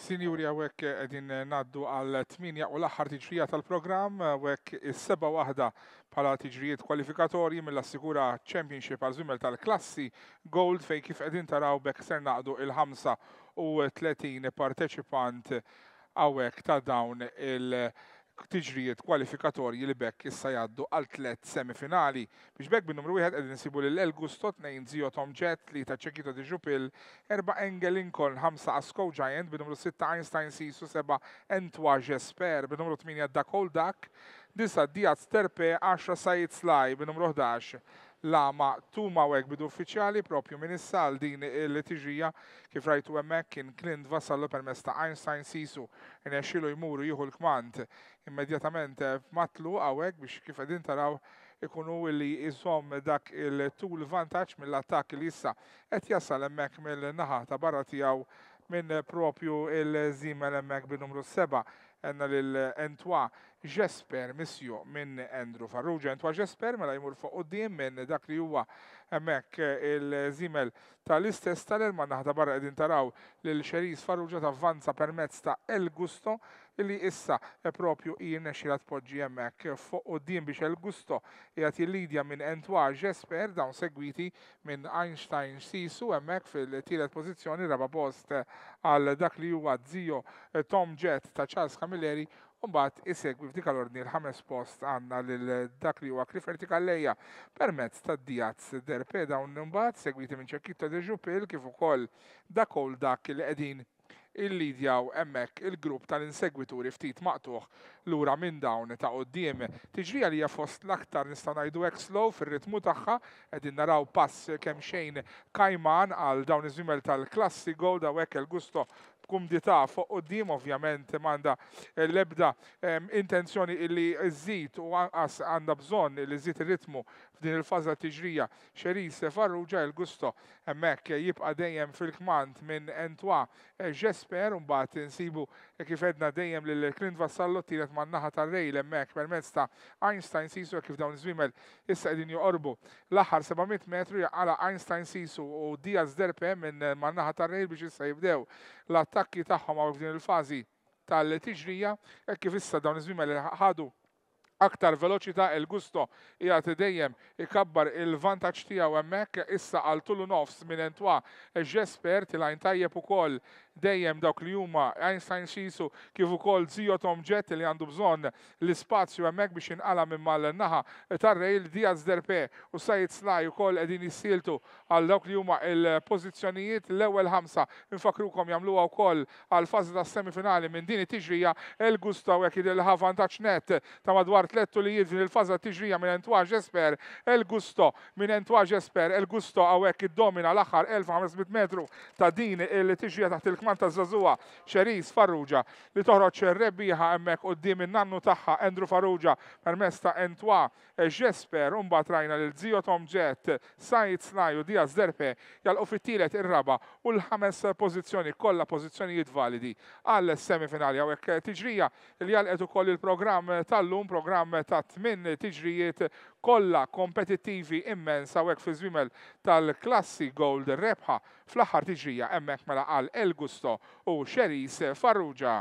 Sinjuri għawek edin eh, eh, naddu għal 8 u l-axħar tiġrija tal-program, eh, għawek is-seba wahda pala tiġrijiet kwalifikatorji mill-assigura Championship għal zwimmel tal-klassi Gold fej kif edin taraw bek ser naddu il-35 parteċipant għawek ta' dawn il- tiġrijiet kwalifikatorji li bekk issa jaddu għal tlet semifinali. Biex bekk bin numru wieħed qegħdin insibu lil El Gusto Zio Tom Jett li ta' Ċekito di Ġupil, erba' Engel Lincoln, ħamsa Asco Giant, bin numru 6 Einstein Sisu, seba' Entwa Jesper, bin numru 8 Dakol Dak, 9 Diaz Terpe, 10 Sajid Slaj, bin numru 11 lama tuma għek bidu uffiċjali propju minn issal din il-litiġija kif rajtu emmek kien Clint Vassallo permess ta' Einstein Sisu inexilu jmuru jieħu l-kmand immedjatament matlu għawek biex kif għedin taraw ikunu li jizom dak il-tul vantaċ mill-attak li jissa et jasal emmek mill-naħa ta' barra tijaw minn propju il-zimel emmek bin numru 7 għanna l-Entwa Jesper missju minn Andrew Farrugia. Entwa Jesper mela jmur fuq dim minn dak li huwa hemmhekk il-żimel tal-istess tal-elma naħda barra qegħdin taraw lil xeris Farrugia tavvanza permezz ta' El Gusto li issa propju jien xila tpoġġi hemmhekk fuq din biex il-gusto jgħat e jillidja minn Entwar Jesper dawn segwiti minn Einstein Sisu hemmhekk fil-tielet pozizjoni raba post għal dak li huwa zio Tom Jett ta' Charles Camilleri Umbat isegwi f'dik l-ordni l-ħames post għanna l-dak li huwa Kriferti Kalleja permezz ta' Diaz Derpeda un-numbat segwiti minn ċekkitta de Jupil kif ukoll dak dak li qegħdin il-lidjaw emmek il-grupp tal-insegwituri ftit maqtuħ lura minn dawn ta' qoddim. Tiġri li fost l-aktar nista' ngħidu hekk slow fir-ritmu tagħha qegħdin naraw pass kemm xejn kajman għal dawn iż-żimel tal klassi daw hekk il-gusto kumdita fuq dim ovvjament manda eh, l-ebda ehm, intenzjoni illi żid u anqas għandha bżonn li żid ritmu f'din il faza tiġrija xeris farruġa il-gusto hemmhekk jibqa' dejjem fil-kmand minn Entwa Jesper un bat insibu eh, kif edna dejjem lil klint vassallu tiret man-naħa tar-rejl hemmhekk permezz ta' Einstein Sisu eh, kif dawn iż issa qegħdin joqorbu l-aħħar 700 metru jaqala Einstein Sisu u Diaz Derpe minn man-naħa tar-rejl biex issa jibdew l-attak l-attakki tagħhom għaw f'din il-fażi tal-tiġrija, hekk kif issa dawn iż-żmien li ħadu aktar veloċità il gusto jgħat dejjem ikabbar il-vantaġġ tiegħu hemmhekk issa għal tullu nofs minn entwa ġesper tilajn tajjeb ukoll dejjem dawk li huma Einstein Sisu kif ukoll Zio Tom Jet li għandu bżonn l-ispazju hemmhekk biex inqala minn mal-naħa tar-rejl Diaz Derpe u Sajid Slaj ukoll qegħdin jissiltu għal dawk li huma il-pożizzjonijiet l-ewwel ħamsa infakrukom jagħmluha wkoll għal fażi tas-semifinali minn din it-tiġrija el Gustaw jekk il-ħavantaġġ net ta' madwar tlettu li jidri l-faza tiġrija minn Entwaġ Esper, El Gusto, minn Entwaġ Esper, El Gusto għawek id-domina l-axar 1500 metru ta' din il-tiġrija taħt il-kman ta' Zazua, Xeris Farrugia, li toħroċ rebbieħa emmek u d-dim nannu taħħa Andrew Farrugia permess ta' Entwa Jesper, umba trajna l-Zio Tom Jet, Sajt Snaju, Diaz Derpe, jal ufittilet ir-raba u l-ħames pozizjoni, kolla pozizjoni validi għal semifinali għawek tiġrija li għal edu koll il-program tal-lum, program programm ta' tmin tiġrijiet kollha kompetittivi immens hawnhekk fi żwiemel tal-klassi Gold Rebħa fl-aħħar tiġrija hemmhekk mela għal El Gusto u Xeris Farrugia.